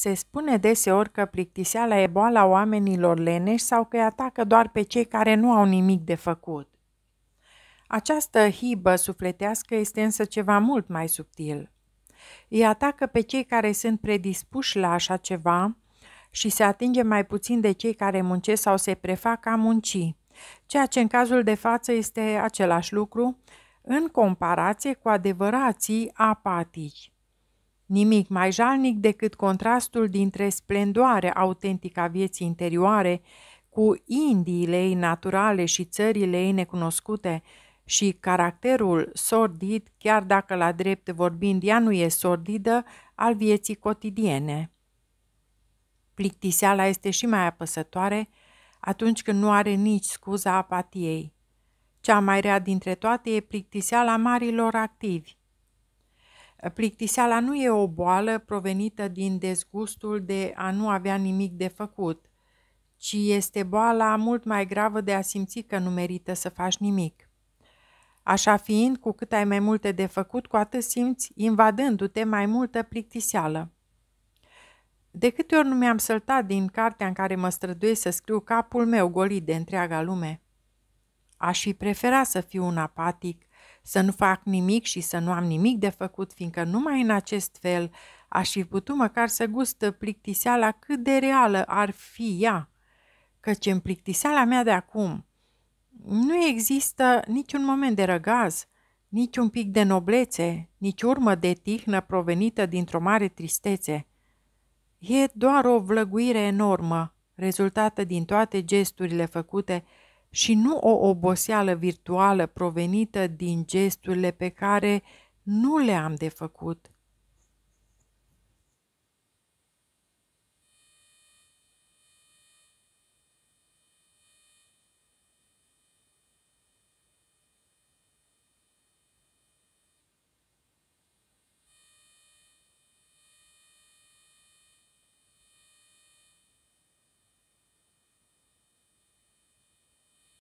Se spune deseori că plictiseala e boala oamenilor leneși sau că îi atacă doar pe cei care nu au nimic de făcut. Această hibă sufletească este însă ceva mult mai subtil. Îi atacă pe cei care sunt predispuși la așa ceva și se atinge mai puțin de cei care muncesc sau se prefac a munci, ceea ce în cazul de față este același lucru în comparație cu adevărații apatici. Nimic mai jalnic decât contrastul dintre splendoarea autentică a vieții interioare cu indiile ei naturale și țările ei necunoscute și caracterul sordid, chiar dacă la drept vorbind ea nu e sordidă, al vieții cotidiene. Plictiseala este și mai apăsătoare atunci când nu are nici scuza apatiei. Cea mai rea dintre toate e plictiseala marilor activi, Plictiseala nu e o boală provenită din dezgustul de a nu avea nimic de făcut, ci este boala mult mai gravă de a simți că nu merită să faci nimic. Așa fiind, cu cât ai mai multe de făcut, cu atât simți invadându-te mai multă plictiseală. De câte ori nu mi-am săltat din cartea în care mă străduiesc să scriu capul meu golit de întreaga lume? Aș fi preferat să fiu un apatic, să nu fac nimic și să nu am nimic de făcut, fiindcă numai în acest fel aș fi putut măcar să gustă plictiseala cât de reală ar fi ea, căci în plictiseala mea de acum nu există niciun moment de răgaz, nici un pic de noblețe, nici urmă de tihnă provenită dintr-o mare tristețe. E doar o vlăguire enormă, rezultată din toate gesturile făcute și nu o oboseală virtuală provenită din gesturile pe care nu le-am de făcut,